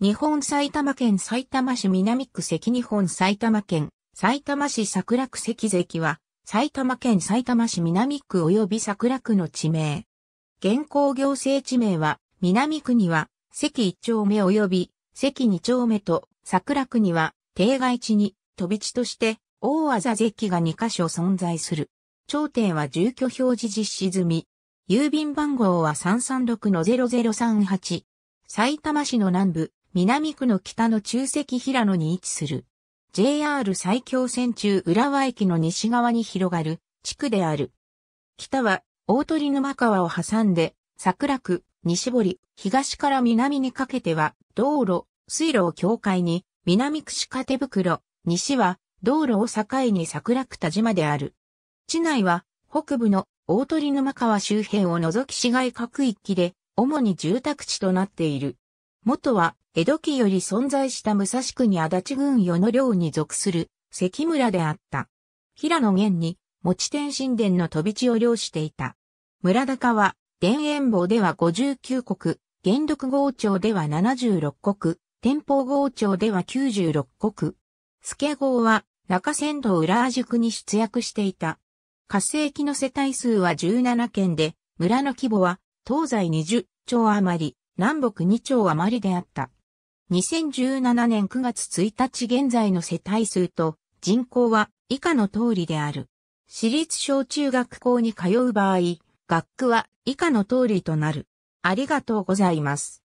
日本埼玉県埼玉市南区関日本埼玉県埼玉市桜区関関は埼玉県埼玉市南区及び桜区の地名。現行行政地名は南区には関一丁目及び関二丁目と桜区には定外地に飛び地として大技関が2カ所存在する。頂点は住居表示実施済み。郵便番号は336の0038。埼玉市の南部、南区の北の中石平野に位置する。JR 埼京線中浦和駅の西側に広がる地区である。北は大鳥沼川を挟んで桜区、西堀、東から南にかけては道路、水路を境界に南区鹿手袋、西は道路を境に桜区田島である。地内は北部の大鳥沼川周辺を除き市街各域で主に住宅地となっている。元は江戸期より存在した武蔵国足立郡与野領に属する関村であった。平野源に持ち天神殿の飛び地を領していた。村高は、田園坊では59国、元禄郷町では76国、天保郷町では96国。助郷は中山道浦和宿に出役していた。活性期の世帯数は17件で、村の規模は東西20町余り、南北2町余りであった。2017年9月1日現在の世帯数と人口は以下の通りである。私立小中学校に通う場合、学区は以下の通りとなる。ありがとうございます。